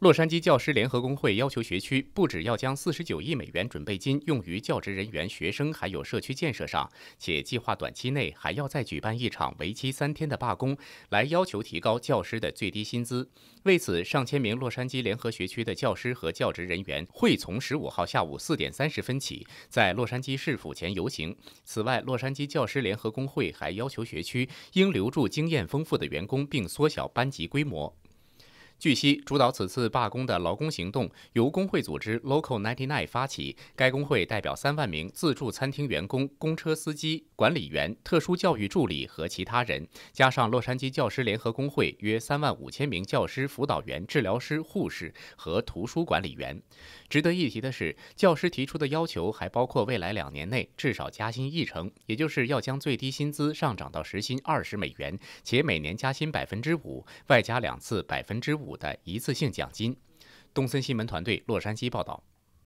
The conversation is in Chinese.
洛杉矶教师联合工会要求学区不止要将四十九亿美元准备金用于教职人员、学生还有社区建设上，且计划短期内还要再举办一场为期三天的罢工，来要求提高教师的最低薪资。为此，上千名洛杉矶联合学区的教师和教职人员会从十五号下午四点三十分起在洛杉矶市府前游行。此外，洛杉矶教师联合工会还要求学区应留住经验丰富的员工，并缩小班级规模。据悉，主导此次罢工的劳工行动由工会组织 Local 99发起，该工会代表三万名自助餐厅员工、公车司机。管理员、特殊教育助理和其他人，加上洛杉矶教师联合工会约三万五千名教师、辅导员、治疗师、护士和图书管理员。值得一提的是，教师提出的要求还包括未来两年内至少加薪一成，也就是要将最低薪资上涨到时薪二十美元，且每年加薪百分之五，外加两次百分之五的一次性奖金。东森新闻团队洛杉矶报道。